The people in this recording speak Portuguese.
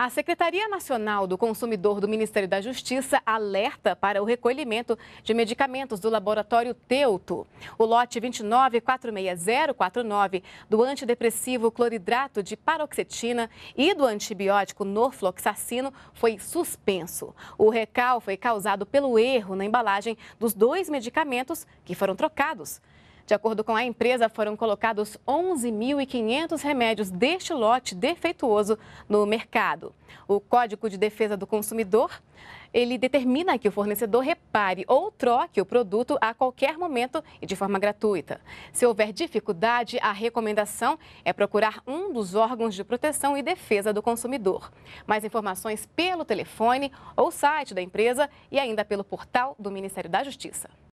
A Secretaria Nacional do Consumidor do Ministério da Justiça alerta para o recolhimento de medicamentos do laboratório Teuto. O lote 29460049 do antidepressivo cloridrato de paroxetina e do antibiótico norfloxacino foi suspenso. O recal foi causado pelo erro na embalagem dos dois medicamentos que foram trocados. De acordo com a empresa, foram colocados 11.500 remédios deste lote defeituoso no mercado. O Código de Defesa do Consumidor ele determina que o fornecedor repare ou troque o produto a qualquer momento e de forma gratuita. Se houver dificuldade, a recomendação é procurar um dos órgãos de proteção e defesa do consumidor. Mais informações pelo telefone ou site da empresa e ainda pelo portal do Ministério da Justiça.